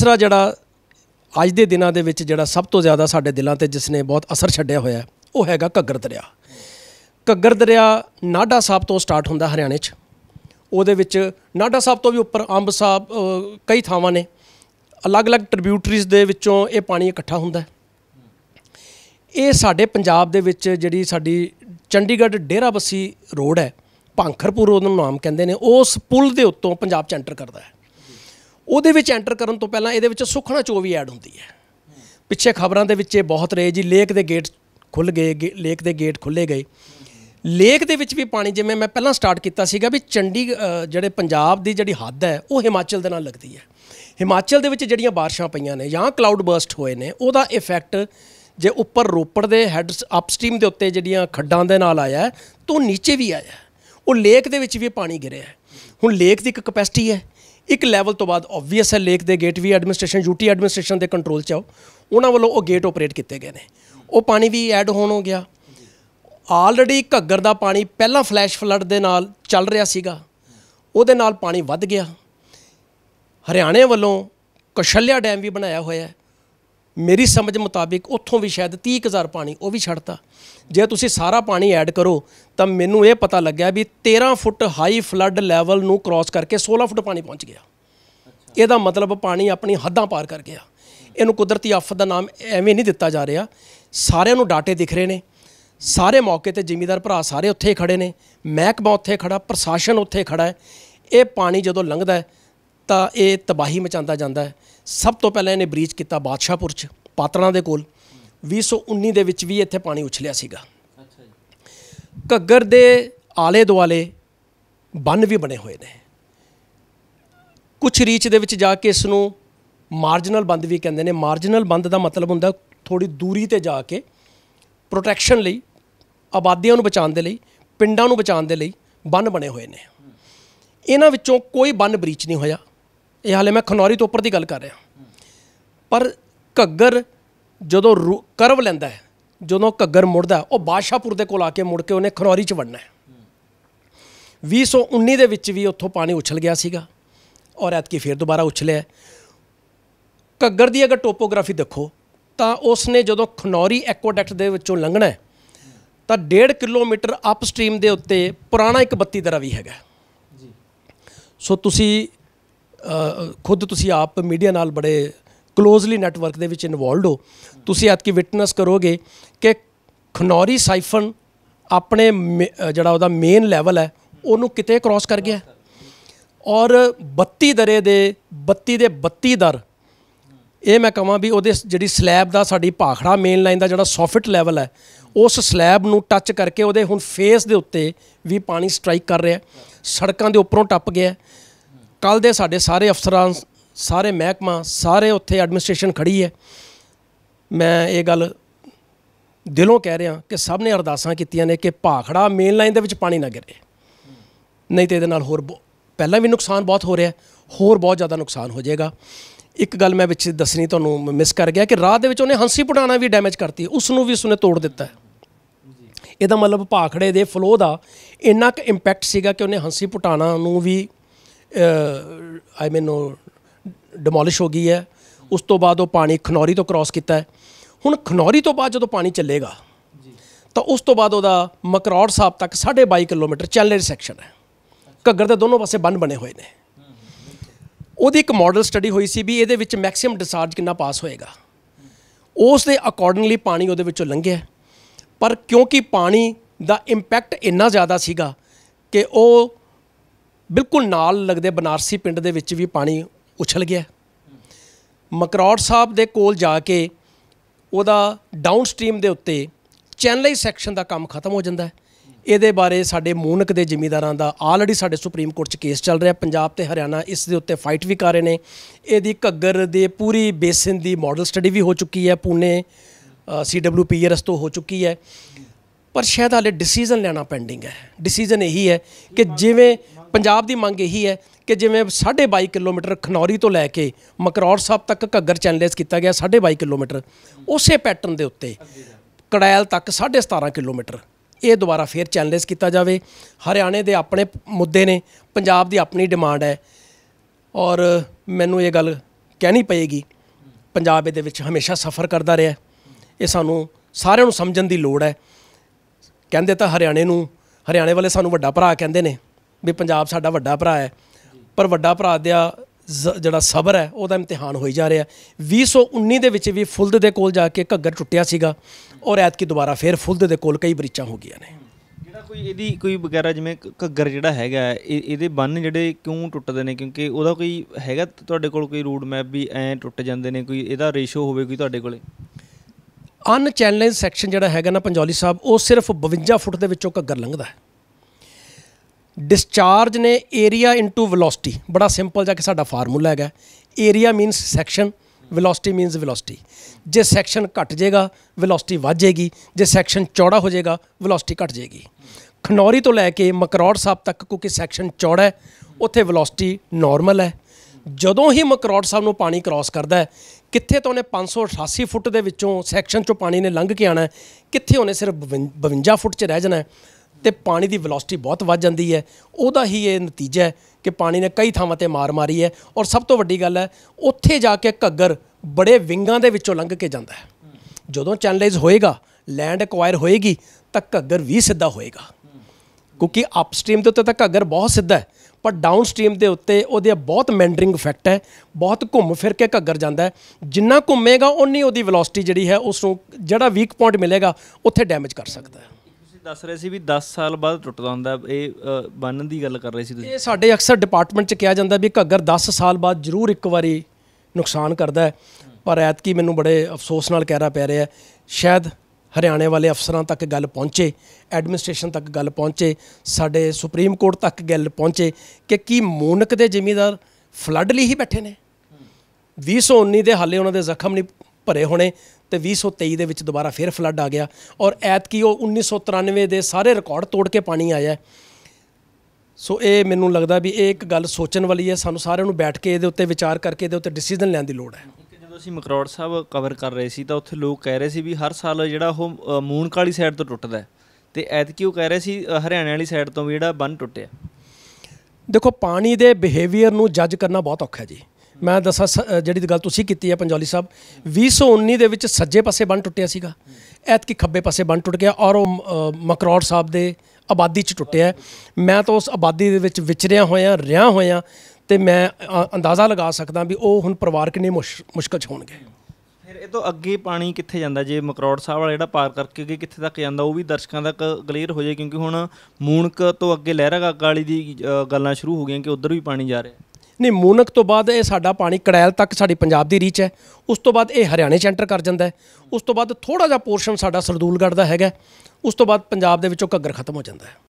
ਤੀਸਰਾ ਜਿਹੜਾ ਅੱਜ ਦੇ ਦਿਨਾਂ ਦੇ ਵਿੱਚ ਜਿਹੜਾ ਸਭ ਤੋਂ ਜ਼ਿਆਦਾ ਸਾਡੇ ਦਿਲਾਂ ਤੇ ਜਿਸ ਨੇ ਬਹੁਤ ਅਸਰ ਛੱਡਿਆ ਹੋਇਆ ਉਹ ਹੈਗਾ ਘੱਗਰ ਦਰਿਆ ਘੱਗਰ ਦਰਿਆ ਨਾਡਾ ਸਾਹਿਬ ਤੋਂ ਸਟਾਰਟ ਹੁੰਦਾ ਹਰਿਆਣੇ 'ਚ ਉਹਦੇ ਵਿੱਚ ਨਾਡਾ ਸਾਹਿਬ ਤੋਂ ਵੀ ਉੱਪਰ ਅੰਬ ਸਾਹਿਬ ਕਈ ਥਾਵਾਂ ਨੇ ਅਲੱਗ-ਅਲੱਗ ਟ੍ਰਿਬਿਊਟਰੀਜ਼ ਦੇ ਵਿੱਚੋਂ ਇਹ ਪਾਣੀ ਇਕੱਠਾ ਹੁੰਦਾ ਇਹ ਸਾਡੇ ਪੰਜਾਬ ਦੇ ਵਿੱਚ ਜਿਹੜੀ ਸਾਡੀ ਚੰਡੀਗੜ੍ਹ ਡੇਰਾਬੱਸੀ ਰੋਡ ਹੈ ਭਾਂਖਰਪੁਰ ਉਹਨੂੰ ਨਾਮ ਕਹਿੰਦੇ ਨੇ ਉਸ ਪੁਲ ਦੇ ਉੱਤੋਂ ਪੰਜਾਬ ਚ ਐਂਟਰ ਕਰਦਾ ਹੈ ਉਹਦੇ ਵਿੱਚ ਐਂਟਰ ਕਰਨ ਤੋਂ ਪਹਿਲਾਂ ਇਹਦੇ ਵਿੱਚ ਸੁਖਣਾ ਚੋ ਵੀ ਐਡ ਹੁੰਦੀ ਹੈ ਪਿੱਛੇ ਖਬਰਾਂ ਦੇ ਵਿੱਚ ਇਹ ਬਹੁਤ ਰਹੇ ਜੀ ਲੇਕ ਦੇ ਗੇਟ ਖੁੱਲ ਗਏ ਲੇਕ ਦੇ ਗੇਟ ਖੁੱਲੇ ਗਏ ਲੇਕ ਦੇ ਵਿੱਚ ਵੀ ਪਾਣੀ ਜਿਵੇਂ ਮੈਂ ਪਹਿਲਾਂ ਸਟਾਰਟ ਕੀਤਾ ਸੀਗਾ ਵੀ ਚੰਡੀ ਜਿਹੜੇ ਪੰਜਾਬ ਦੀ ਜਿਹੜੀ ਹੱਦ ਹੈ ਉਹ ਹਿਮਾਚਲ ਦੇ ਨਾਲ ਲੱਗਦੀ ਹੈ ਹਿਮਾਚਲ ਦੇ ਵਿੱਚ ਜਿਹੜੀਆਂ ਬਾਰਿਸ਼ਾਂ ਪਈਆਂ ਨੇ ਜਾਂ ਕਲਾਊਡ ਬਰਸਟ ਹੋਏ ਨੇ ਉਹਦਾ ਇਫੈਕਟ ਜੇ ਉੱਪਰ ਰੋਪੜ ਦੇ ਹੈਡਸ ਅਪਸਟ੍ਰੀਮ ਦੇ ਉੱਤੇ ਜਿਹੜੀਆਂ ਖੱਡਾਂ ਦੇ ਨਾਲ ਆਇਆ ਤੋਂ ਨੀਚੇ ਵੀ ਆਇਆ ਉਹ ਲੇਕ ਦੇ ਵਿੱਚ ਵੀ ਪਾਣੀ ਗਿਰਿਆ ਹੁਣ ਲੇਕ ਦੀ ਇੱਕ ਕਪੈਸਿਟੀ ਹੈ ਇੱਕ ਲੈਵਲ ਤੋਂ ਬਾਅਦ ਆਬਵੀਅਸ ਹੈ ਲੇਕ ਦੇ ਗੇਟ ਵੀ ਐਡਮਿਨਿਸਟ੍ਰੇਸ਼ਨ ਯੂਟੀ ਐਡਮਿਨਿਸਟ੍ਰੇਸ਼ਨ ਦੇ ਕੰਟਰੋਲ 'ਚ ਆਉ ਉਹਨਾਂ ਵੱਲੋਂ ਉਹ ਗੇਟ ਆਪਰੇਟ ਕੀਤੇ ਗਏ ਨੇ ਉਹ ਪਾਣੀ ਵੀ ਐਡ ਹੋਣ ਹੋ ਗਿਆ ਆਲਰੇਡੀ ਘੱਗਰ ਦਾ ਪਾਣੀ ਪਹਿਲਾਂ ਫਲੈਸ਼ ਫਲੱਡ ਦੇ ਨਾਲ ਚੱਲ ਰਿਹਾ ਸੀਗਾ ਉਹਦੇ ਨਾਲ ਪਾਣੀ ਵੱਧ ਗਿਆ ਹਰਿਆਣੇ ਵੱਲੋਂ ਕਸ਼ਲਿਆ ਡੈਮ ਵੀ ਬਣਾਇਆ ਹੋਇਆ ਹੈ ਮੇਰੀ ਸਮਝ ਮੁਤਾਬਿਕ ਉੱਥੋਂ ਵੀ ਸ਼ਾਇਦ 30000 ਪਾਣੀ ਉਹ ਵੀ ਛੱਡਤਾ ਜੇ ਤੁਸੀਂ ਸਾਰਾ ਪਾਣੀ ਐਡ ਕਰੋ ਤਾਂ ਮੈਨੂੰ ਇਹ ਪਤਾ ਲੱਗਿਆ ਵੀ 13 ਫੁੱਟ ਹਾਈ ਫਲੱਡ ਲੈਵਲ ਨੂੰ ਕ੍ਰਾਸ ਕਰਕੇ 16 ਫੁੱਟ ਪਾਣੀ ਪਹੁੰਚ ਗਿਆ ਇਹਦਾ ਮਤਲਬ ਪਾਣੀ ਆਪਣੀ ਹੱਦਾਂ ਪਾਰ ਕਰ ਗਿਆ ਇਹਨੂੰ ਕੁਦਰਤੀ ਆਫਤ ਦਾ ਨਾਮ ਐਵੇਂ ਨਹੀਂ ਦਿੱਤਾ ਜਾ ਰਿਹਾ ਸਾਰਿਆਂ ਨੂੰ ਡਾਟੇ ਦਿਖ ਰਹੇ ਨੇ ਸਾਰੇ ਮੌਕੇ ਤੇ ਜ਼ਿਮੀਦਾਰ ਭਰਾ ਸਾਰੇ ਉੱਥੇ ਖੜੇ ਨੇ ਮਹਿਕਮਾ ਉੱਥੇ ਖੜਾ ਪ੍ਰਸ਼ਾਸਨ ਉੱਥੇ ਖੜਾ ਹੈ ਇਹ ਪਾਣੀ ਜਦੋਂ ਲੰਘਦਾ ਹੈ ਤਾਂ ਇਹ ਤਬਾਹੀ ਮਚਾਉਂਦਾ ਜਾਂਦਾ ਹੈ ਸਭ ਤੋਂ ਪਹਿਲਾਂ ਇਹਨੇ ਬ੍ਰੀਚ ਕੀਤਾ ਬਾਦਸ਼ਾਹਪੁਰ ਚ ਪਾਤਲਾਂ ਦੇ ਕੋਲ 2019 ਦੇ ਵਿੱਚ ਵੀ ਇੱਥੇ ਪਾਣੀ ਉਛਲਿਆ ਸੀਗਾ ਅੱਛਾ ਜੀ ਘੱਗਰ ਦੇ ਆਲੇ ਦੁਆਲੇ ਬੰਨ ਵੀ ਬਣੇ ਹੋਏ ਨੇ ਕੁਝ ਰੀਚ ਦੇ ਵਿੱਚ ਜਾ ਕੇ ਇਸ ਨੂੰ ਮਾਰਜਨਲ ਬੰਦ ਵੀ ਕਹਿੰਦੇ ਨੇ ਮਾਰਜਨਲ ਬੰਦ ਦਾ ਮਤਲਬ ਹੁੰਦਾ ਥੋੜੀ ਦੂਰੀ ਤੇ ਜਾ ਕੇ ਪ੍ਰੋਟੈਕਸ਼ਨ ਲਈ ਆਬਾਦੀਆਂ ਨੂੰ ਬਚਾਉਣ ਦੇ ਲਈ ਪਿੰਡਾਂ ਨੂੰ ਬਚਾਉਣ ਦੇ ਲਈ ਬੰਨ ਬਣੇ ਹੋਏ ਨੇ ਇਹਨਾਂ ਵਿੱਚੋਂ ਕੋਈ ਬੰਨ ਬ੍ਰੀਚ ਨਹੀਂ ਹੋਇਆ ਇਹ ਹਾਲੇ ਮੈਂ ਖਨੌਰੀ ਤੋਂ ਉੱਪਰ ਦੀ ਗੱਲ ਕਰ ਰਿਹਾ ਪਰ ਘੱਗਰ ਜਦੋਂ ਕਰਵ ਲੈਂਦਾ ਹੈ ਜਦੋਂ ਘੱਗਰ ਮੁੜਦਾ ਉਹ ਬਾਦਸ਼ਾਹਪੁਰ ਦੇ ਕੋਲ ਆ ਕੇ ਮੁੜ ਕੇ ਉਹਨੇ ਖਨੌਰੀ 'ਚ ਵੜਨਾ ਹੈ 2019 ਦੇ ਵਿੱਚ ਵੀ ਉੱਥੋਂ ਪਾਣੀ ਉਛਲ ਗਿਆ ਸੀਗਾ ਔਰ ਐਤਕੀ ਫੇਰ ਦੁਬਾਰਾ ਉਛਲਿਆ ਘੱਗਰ ਦੀ ਅਗਰ ਟੋਪੋਗ੍ਰਾਫੀ ਦੇਖੋ ਤਾਂ ਉਸ ਨੇ ਜਦੋਂ ਖਨੌਰੀ ਐਕਵਾਡਕਟ ਦੇ ਵਿੱਚੋਂ ਲੰਘਣਾ ਤਾਂ 1.5 ਕਿਲੋਮੀਟਰ ਅਪਸਟ੍ਰੀਮ ਦੇ ਉੱਤੇ ਪੁਰਾਣਾ ਇੱਕ ਬੱਤੀ ਦਰਾ ਵੀ ਹੈਗਾ ਜੀ ਸੋ ਤੁਸੀਂ ਖੁਦ ਤੁਸੀਂ ਆਪ ਮੀਡੀਆ ਨਾਲ ਬੜੇ ਕਲੋਜ਼ਲੀ ਨੈਟਵਰਕ ਦੇ ਵਿੱਚ ਇਨਵੋਲਡ ਹੋ ਤੁਸੀਂ ਅੱਜ ਕੀ ਵਿਟਨੈਸ ਕਰੋਗੇ ਕਿ ਖਨੌਰੀ ਸਾਈਫਨ ਆਪਣੇ ਜਿਹੜਾ ਉਹਦਾ ਮੇਨ ਲੈਵਲ ਹੈ ਉਹਨੂੰ ਕਿਤੇ ਕ੍ਰਾਸ ਕਰ ਗਿਆ ਔਰ 32 ਦਰੇ ਦੇ 32 ਦੇ 32 ਦਰ ਇਹ ਮੈਂ ਕਹਾਂ ਵੀ ਉਹਦੇ ਜਿਹੜੀ ਸਲੈਬ ਦਾ ਸਾਡੀ ਭਾਖੜਾ ਮੇਨ ਲਾਈਨ ਦਾ ਜਿਹੜਾ ਸੌਫਟ ਲੈਵਲ ਹੈ ਉਸ ਸਲੈਬ ਨੂੰ ਟੱਚ ਕਰਕੇ ਉਹਦੇ ਹੁਣ ਫੇਸ ਦੇ ਉੱਤੇ ਵੀ ਪਾਣੀ ਸਟ੍ਰਾਈਕ ਕਰ ਰਿਹਾ ਸੜਕਾਂ ਦੇ ਉੱਪਰੋਂ ਟੱਪ ਗਿਆ ਕੱਲ ਦੇ ਸਾਡੇ ਸਾਰੇ ਅਫਸਰਾਂ ਸਾਰੇ ਮਹਿਕਮਾ ਸਾਰੇ ਉੱਥੇ ਐਡਮਿਨਿਸਟ੍ਰੇਸ਼ਨ ਖੜੀ ਹੈ ਮੈਂ ਇਹ ਗੱਲ ਦਿਲੋਂ ਕਹਿ ਰਿਹਾ ਕਿ ਸਭ ਨੇ ਅਰਦਾਸਾਂ ਕੀਤੀਆਂ ਨੇ ਕਿ ਭਾਖੜਾ ਮੇਨ ਲਾਈਨ ਦੇ ਵਿੱਚ ਪਾਣੀ ਨਾ ਗਿਰੇ ਨਹੀਂ ਤੇ ਇਹਦੇ ਨਾਲ ਹੋਰ ਪਹਿਲਾਂ ਵੀ ਨੁਕਸਾਨ ਬਹੁਤ ਹੋ ਰਿਹਾ ਹੋਰ ਬਹੁਤ ਜ਼ਿਆਦਾ ਨੁਕਸਾਨ ਹੋ ਜਾਏਗਾ ਇੱਕ ਗੱਲ ਮੈਂ ਵਿੱਚ ਦੱਸਣੀ ਤੁਹਾਨੂੰ ਮਿਸ ਕਰ ਗਿਆ ਕਿ ਰਾਤ ਦੇ ਵਿੱਚ ਉਹਨੇ ਹੰਸੀ ਪੁਟਾਣਾ ਵੀ ਡੈਮੇਜ ਕਰਤੀ ਉਸ ਨੂੰ ਵੀ ਉਸਨੇ ਤੋੜ ਦਿੱਤਾ ਹੈ ਇਹਦਾ ਮਤਲਬ ਭਾਖੜੇ ਦੇ ਫਲੋ ਦਾ ਇੰਨਾ ਕੁ ਇੰਪੈਕਟ ਸੀਗਾ ਕਿ ਉਹਨੇ ਹੰਸੀ ਪਟਾਣਾ ਨੂੰ ਵੀ ਆਈ ਮੀਨ ਡਿਮੋਲਿਸ਼ ਹੋ ਗਈ ਹੈ ਉਸ ਤੋਂ ਬਾਅਦ ਉਹ ਪਾਣੀ ਖਨੌਰੀ ਤੋਂ ਕ੍ਰਾਸ ਕੀਤਾ ਹੈ ਹੁਣ ਖਨੌਰੀ ਤੋਂ ਬਾਅਦ ਜਦੋਂ ਪਾਣੀ ਚੱਲੇਗਾ ਤਾਂ ਉਸ ਤੋਂ ਬਾਅਦ ਉਹਦਾ ਮਕਰੌੜ ਸਾਹਿਬ ਤੱਕ 22.5 ਕਿਲੋਮੀਟਰ ਚੈਲੇਂਜ ਸੈਕਸ਼ਨ ਹੈ ਘੱਗਰ ਦੇ ਦੋਨੋਂ ਪਾਸੇ ਬੰਨ ਬਣੇ ਹੋਏ ਨੇ ਉਹਦੀ ਇੱਕ ਮਾਡਲ ਸਟੱਡੀ ਹੋਈ ਸੀ ਵੀ ਇਹਦੇ ਵਿੱਚ ਮੈਕਸਿਮਮ ਡਿਸਚਾਰਜ ਕਿੰਨਾ ਪਾਸ ਹੋਏਗਾ ਉਸ ਦੇ ਅਕੋਰਡਿੰਗਲੀ ਪਾਣੀ ਉਹਦੇ ਵਿੱਚੋਂ ਲੰਘਿਆ ਪਰ ਕਿਉਂਕਿ ਪਾਣੀ ਦਾ ਇੰਪੈਕਟ ਇੰਨਾ ਜ਼ਿਆਦਾ ਸੀਗਾ ਕਿ ਉਹ ਬਿਲਕੁਲ ਨਾਲ ਲੱਗਦੇ ਬਨਾਰਸੀ ਪਿੰਡ ਦੇ ਵਿੱਚ ਵੀ ਪਾਣੀ ਉਛਲ ਗਿਆ ਮਕਰੌੜ ਸਾਹਿਬ ਦੇ ਕੋਲ ਜਾ ਕੇ ਉਹਦਾ ਡਾਊਨ ਸਟ੍ਰੀਮ ਦੇ ਉੱਤੇ ਚੈਨਲਾਈ ਸੈਕਸ਼ਨ ਦਾ ਕੰਮ ਖਤਮ ਹੋ ਜਾਂਦਾ ਹੈ ਇਹਦੇ ਬਾਰੇ ਸਾਡੇ ਮੂਨਕ ਦੇ ਜ਼ਿਮੀਦਾਰਾਂ ਦਾ ਆਲਰੇਡੀ ਸਾਡੇ ਸੁਪਰੀਮ ਕੋਰਟ 'ਚ ਕੇਸ ਚੱਲ ਰਿਹਾ ਪੰਜਾਬ ਤੇ ਹਰਿਆਣਾ ਇਸ ਦੇ ਉੱਤੇ ਫਾਈਟ ਵੀ ਕਰ ਰਹੇ ਨੇ ਇਹਦੀ ਘੱਗਰ ਦੇ ਪੂਰੀ ਬੇਸਿਨ ਦੀ ਮਾਡਲ ਸਟੱਡੀ ਵੀ ਹੋ ਚੁੱਕੀ ਹੈ ਪੂਨੇ ਸੀਡਬਲਯੂਪੀਆਰਐਸ ਤੋਂ ਹੋ ਚੁੱਕੀ ਹੈ ਪਰ ਸ਼ਾਇਦ ਹਾਲੇ ਡਿਸੀਜਨ ਲੈਣਾ ਪੈਂਡਿੰਗ ਹੈ ਡਿਸੀਜਨ ਇਹੀ ਹੈ ਕਿ ਜਿਵੇਂ ਪੰਜਾਬ ਦੀ ਮੰਗ ਇਹੀ ਹੈ ਕਿ ਜਿਵੇਂ 22.5 ਕਿਲੋਮੀਟਰ ਖਨੌਰੀ ਤੋਂ ਲੈ ਕੇ ਮਕਰੌਰ ਸਾਹਿਬ ਤੱਕ ਘੱਗਰ ਚੈਨਲੇਸ ਕੀਤਾ ਗਿਆ 22.5 ਕਿਲੋਮੀਟਰ ਉਸੇ ਪੈਟਰਨ ਦੇ ਉੱਤੇ ਕੜੈਲ ਤੱਕ 17.5 ਕਿਲੋਮੀਟਰ ਇਹ ਦੁਬਾਰਾ ਫੇਰ ਚੈਨਲੇਸ ਕੀਤਾ ਜਾਵੇ ਹਰਿਆਣੇ ਦੇ ਆਪਣੇ ਮੁੱਦੇ ਨੇ ਪੰਜਾਬ ਦੀ ਆਪਣੀ ਡਿਮਾਂਡ ਹੈ ਔਰ ਮੈਨੂੰ ਇਹ ਗੱਲ ਕਹਿਣੀ ਪਏਗੀ ਪੰਜਾਬ ਇਹਦੇ ਵਿੱਚ ਹਮੇਸ਼ਾ ਸਫ਼ਰ ਕਰਦਾ ਰਿਹਾ ਇਹ ਸਾਨੂੰ ਸਾਰਿਆਂ ਨੂੰ ਸਮਝਣ ਦੀ ਲੋੜ ਹੈ ਕਹਿੰਦੇ ਤਾਂ ਹਰਿਆਣੇ ਨੂੰ ਹਰਿਆਣੇ ਵਾਲੇ ਸਾਨੂੰ ਵੱਡਾ ਭਰਾ ਕਹਿੰਦੇ ਨੇ ਵੀ ਪੰਜਾਬ ਸਾਡਾ ਵੱਡਾ ਭਰਾ ਹੈ ਪਰ ਵੱਡਾ ਭਰਾ ਦਾ ਜਿਹੜਾ ਸਬਰ ਹੈ ਉਹਦਾ ਇਮਤਿਹਾਨ ਹੋਈ ਜਾ ਰਿਹਾ 2019 ਦੇ ਵਿੱਚ ਵੀ ਫੁੱਲਦ ਦੇ ਕੋਲ ਜਾ ਕੇ ਘੱਗਰ ਟੁੱਟਿਆ ਸੀਗਾ ਔਰ ਐਤ ਕੀ ਦੁਬਾਰਾ ਫੇਰ ਫੁੱਲਦ ਦੇ ਕੋਲ ਕਈ ਬਰੀਚਾਂ ਹੋ ਗਈਆਂ ਨੇ ਜਿਹੜਾ ਕੋਈ ਇਹਦੀ ਕੋਈ ਵਗੈਰਾ ਜਿਵੇਂ ਘੱਗਰ ਜਿਹੜਾ ਹੈਗਾ ਇਹਦੇ ਬੰਨ ਜਿਹੜੇ ਕਿਉਂ ਟੁੱਟਦੇ ਨੇ ਕਿਉਂਕਿ ਉਹਦਾ ਕੋਈ ਹੈਗਾ ਤੁਹਾਡੇ ਕੋਲ ਕੋਈ ਰੂਟ ਮੈਪ ਵੀ ਐ ਟੁੱਟ ਜਾਂਦੇ ਨੇ ਕੋਈ ਇਹਦਾ ਰੇਸ਼ੋ ਹੋਵੇ ਕੋਈ ਤੁਹਾਡੇ ਕੋਲੇ ਅਨ ਚੈਲੰਜ ਸੈਕਸ਼ਨ ਜਿਹੜਾ ਹੈਗਾ ਨਾ ਪੰਜੌਲੀ ਸਾਹਿਬ ਉਹ ਸਿਰਫ 52 ਫੁੱਟ ਦੇ ਵਿੱਚੋਂ ਘੱਗਰ ਲੰਘਦਾ ਹੈ ਡਿਸਚਾਰਜ ਨੇ ਏਰੀਆ ਇਨਟੂ ਵੈਲੋਸਿਟੀ ਬੜਾ ਸਿੰਪਲ ਜਿਹਾ ਕਿ ਸਾਡਾ ਫਾਰਮੂਲਾ ਹੈਗਾ area means section velocity means velocity ਜੇ ਸੈਕਸ਼ਨ ਘਟ ਜਾਏਗਾ ਵੈਲੋਸਿਟੀ ਵੱਧ ਜਾਏਗੀ ਜੇ ਸੈਕਸ਼ਨ ਚੌੜਾ ਹੋ ਜਾਏਗਾ ਵੈਲੋਸਿਟੀ ਘਟ ਜਾਏਗੀ ਖਨੌਰੀ ਤੋਂ ਲੈ ਕੇ ਮਕਰੌੜ ਸਾਹਿਬ ਤੱਕ ਕਿਉਂਕਿ ਸੈਕਸ਼ਨ ਚੌੜਾ ਹੈ ਉੱਥੇ ਵੈਲੋਸਿਟੀ ਨਾਰਮਲ ਹੈ ਜਦੋਂ ਹੀ ਮਕਰੌੜ ਸਾਹਿਬ ਨੂੰ ਪਾਣੀ ਕ੍ਰਾਸ ਕਰਦਾ ਹੈ ਕਿੱਥੇ ਤੋਂ ਉਹਨੇ 588 ਫੁੱਟ ਦੇ ਵਿੱਚੋਂ ਸੈਕਸ਼ਨ ਚੋਂ ਪਾਣੀ ਨੇ ਲੰਘ ਕੇ ਆਣਾ ਕਿੱਥੇ ਉਹਨੇ ਸਿਰਫ 52 ਫੁੱਟ 'ਚ ਰਹਿ ਜਾਣਾ ਤੇ ਪਾਣੀ ਦੀ ਵੈਲੋਸਿਟੀ ਬਹੁਤ ਵੱਧ ਜਾਂਦੀ ਹੈ ਉਹਦਾ ਹੀ ਇਹ ਨਤੀਜਾ ਹੈ ਕਿ ਪਾਣੀ ਨੇ ਕਈ ਥਾਵਾਂ ਤੇ ਮਾਰ ਮਾਰੀ ਹੈ ਔਰ ਸਭ ਤੋਂ ਵੱਡੀ ਗੱਲ ਹੈ ਉੱਥੇ ਜਾ ਕੇ ਘੱਗਰ ਬੜੇ ਵਿੰਗਾਂ ਦੇ ਵਿੱਚੋਂ ਲੰਘ ਕੇ ਜਾਂਦਾ ਹੈ ਜਦੋਂ ਚੈਨਲਾਈਜ਼ ਹੋਏਗਾ ਲੈਂਡ ਐਕਵਾਇਰ ਹੋਏਗੀ ਤਾਂ ਘੱਗਰ ਵੀ ਸਿੱਧਾ ਹੋਏਗਾ ਕਿਉਂਕਿ ਅਪਸਟ੍ਰੀਮ ਦੇ ਉੱਤੇ ਤਾਂ ਘੱਗਰ ਬਹੁਤ ਸਿੱਧਾ ਹੈ ਪਰ ਡਾਊਨਸਟ੍ਰੀਮ ਦੇ ਉੱਤੇ ਉਹਦੇ ਬਹੁਤ ਮੈਂਡਰਿੰਗ ਇਫੈਕਟ ਹੈ ਬਹੁਤ ਘੁੰਮ ਫਿਰ ਕੇ ਘੱਗਰ ਜਾਂਦਾ ਹੈ ਜਿੰਨਾ ਘੁੰਮੇਗਾ ਉਨੀ ਉਹਦੀ ਵੈਲੋਸਿਟੀ ਜਿਹੜੀ ਹੈ ਉਸ ਨੂੰ ਜਿਹੜਾ ਵੀਕ ਪੁਆਇੰਟ ਮਿਲੇਗਾ ਉੱਥੇ ਡੈਮੇਜ ਕਰ ਸਕਦਾ ਹੈ ਤੁਸੀਂ ਦੱਸ ਰਹੇ ਸੀ ਵੀ 10 ਸਾਲ ਬਾਅਦ ਟੁੱਟਦਾ ਹੁੰਦਾ ਇਹ ਬੰਨ ਦੀ ਗੱਲ ਕਰ ਰਹੇ ਸੀ ਤੁਸੀਂ ਇਹ ਸਾਡੇ ਅਕਸਰ ਡਿਪਾਰਟਮੈਂਟ 'ਚ ਕਿਹਾ ਜਾਂਦਾ ਵੀ ਘੱਗਰ 10 ਸਾਲ ਬਾਅਦ ਜ਼ਰੂਰ ਇੱਕ ਵਾਰੀ ਨੁਕਸਾਨ ਕਰਦਾ ਹੈ ਪਰ ਐਤਕੀ ਮੈਨੂੰ ਬੜੇ ਅਫਸੋਸ ਨਾਲ ਕਹਿ ਰਿਹਾ ਪੈ ਰਿਹਾ ਸ਼ਾਇਦ ਹਰਿਆਣੇ ਵਾਲੇ ਅਫਸਰਾਂ ਤੱਕ ਗੱਲ ਪਹੁੰਚੇ ਐਡਮਿਨਿਸਟ੍ਰੇਸ਼ਨ ਤੱਕ ਗੱਲ ਪਹੁੰਚੇ ਸਾਡੇ ਸੁਪਰੀਮ ਕੋਰਟ ਤੱਕ ਗੱਲ ਪਹੁੰਚੇ ਕਿ ਕੀ ਮੋਨਕ ਦੇ ਜ਼ਿੰਮੇਦਾਰ ਫਲੱਡ ਲਈ ਹੀ ਬੈਠੇ ਨੇ 2019 ਦੇ ਹਾਲੇ ਉਹਨਾਂ ਦੇ ਜ਼ਖਮ ਨਹੀਂ ਭਰੇ ਹੋਣੇ ਤੇ 2023 ਦੇ ਵਿੱਚ ਦੁਬਾਰਾ ਫਿਰ ਫਲੱਡ ਆ ਗਿਆ ਔਰ ਐਤਕੀ ਉਹ 1993 ਦੇ ਸਾਰੇ ਰਿਕਾਰਡ ਤੋੜ ਕੇ ਪਾਣੀ ਆਇਆ ਸੋ ਇਹ ਮੈਨੂੰ ਲੱਗਦਾ ਵੀ ਇਹ ਇੱਕ ਗੱਲ ਸੋਚਣ ਵਾਲੀ ਹੈ ਸਾਨੂੰ ਸਾਰਿਆਂ ਨੂੰ ਬੈਠ ਕੇ ਇਹਦੇ ਉੱਤੇ ਵਿਚਾਰ ਕਰਕੇ ਇਹਦੇ ਉੱਤੇ ਡਿਸੀਜਨ ਲੈਣ ਦੀ ਲੋੜ ਹੈ ਜਦੋਂ ਅਸੀਂ ਮਕਰੋੜ ਸਾਹਿਬ ਕਵਰ ਕਰ ਰਹੇ ਸੀ ਤਾਂ ਉੱਥੇ ਲੋਕ ਕਹਿ ਰਹੇ ਸੀ ਵੀ ਹਰ ਸਾਲ ਜਿਹੜਾ ਉਹ ਮੂਨ ਕਾਲੀ ਸਾਈਡ ਤੋਂ ਟੁੱਟਦਾ ਤੇ ਤੇ ਐਤਕੀ ਉਹ ਕਹਿ ਰਹੇ ਸੀ ਹਰਿਆਣਾ ਵਾਲੀ ਸਾਈਡ ਤੋਂ ਵੀ ਜਿਹੜਾ ਬੰਨ ਟੁੱਟਿਆ ਦੇਖੋ ਪਾਣੀ ਦੇ ਬਿਹੇਵੀਅਰ ਨੂੰ ਜੱਜ ਕਰਨਾ ਬਹੁਤ ਔਖਾ ਜੀ ਮੈਂ ਦੱਸਾਂ ਜਿਹੜੀ ਗੱਲ ਤੁਸੀਂ ਕੀਤੀ ਹੈ ਪੰਜੋਲੀ ਸਾਹਿਬ 2019 ਦੇ ਵਿੱਚ ਸੱਜੇ ਪਾਸੇ ਬੰਨ ਟੁੱਟਿਆ ਸੀਗਾ ਐਤਕੀ ਖੱਬੇ ਪਾਸੇ ਬੰਨ ਟੁੱਟ ਗਿਆ ਔਰ ਉਹ ਮਕਰੌੜ ਸਾਹਿਬ ਦੇ ਆਬਾਦੀ 'ਚ ਟੁੱਟਿਆ ਮੈਂ ਤਾਂ ਉਸ ਆਬਾਦੀ ਦੇ ਵਿੱਚ ਵਿਚਰਿਆ ਹੋਇਆ ਰਿਹਾ ਹੋਇਆ ਤੇ ਮੈਂ ਅੰਦਾਜ਼ਾ ਲਗਾ ਸਕਦਾ ਵੀ ਉਹ ਹੁਣ ਪਰਿਵਾਰ ਕਿੰਨੇ ਮੁਸ਼ਕਲ 'ਚ ਹੋਣਗੇ ਫਿਰ ਇਹ ਤੋਂ ਅੱਗੇ ਪਾਣੀ ਕਿੱਥੇ ਜਾਂਦਾ ਜੇ ਮਕਰੌੜ ਸਾਹਿਬ ਵਾਲਾ ਜਿਹੜਾ ਪਾਰ ਕਰਕੇ ਅੱਗੇ ਕਿੱਥੇ ਤੱਕ ਜਾਂਦਾ ਉਹ ਵੀ ਦਰਸ਼ਕਾਂ ਤੱਕ ਕਲੀਅਰ ਹੋ ਜਾਏ ਕਿਉਂਕਿ ਹੁਣ ਮੂਣਕ ਤੋਂ ਅੱਗੇ ਲਹਿਰਾ ਗਾਲੀ ਦੀ ਗੱਲਾਂ ਸ਼ੁਰੂ ਹੋ ਗਈਆਂ ਕਿ ਉਧਰ ਵੀ ਪਾਣੀ ਜਾ ਰਿਹਾ ਨੇ ਮੂਨਕ ਤੋਂ ਬਾਅਦ ਇਹ ਸਾਡਾ ਪਾਣੀ ਕੜੈਲ ਤੱਕ ਸਾਡੀ ਪੰਜਾਬ ਦੀ ਰੀਚ ਹੈ ਉਸ ਤੋਂ ਬਾਅਦ ਇਹ ਹਰਿਆਣੇ ਸੈਂਟਰ ਕਰ ਜਾਂਦਾ ਹੈ ਉਸ ਤੋਂ ਬਾਅਦ ਥੋੜਾ ਜਿਹਾ ਪੋਰਸ਼ਨ ਸਾਡਾ ਸਰਦੂਲਗੜ ਦਾ ਹੈਗਾ ਉਸ ਤੋਂ ਬਾਅਦ ਪੰਜਾਬ ਦੇ ਵਿੱਚੋਂ ਘੱਗਰ ਖਤਮ ਹੋ ਜਾਂਦਾ ਹੈ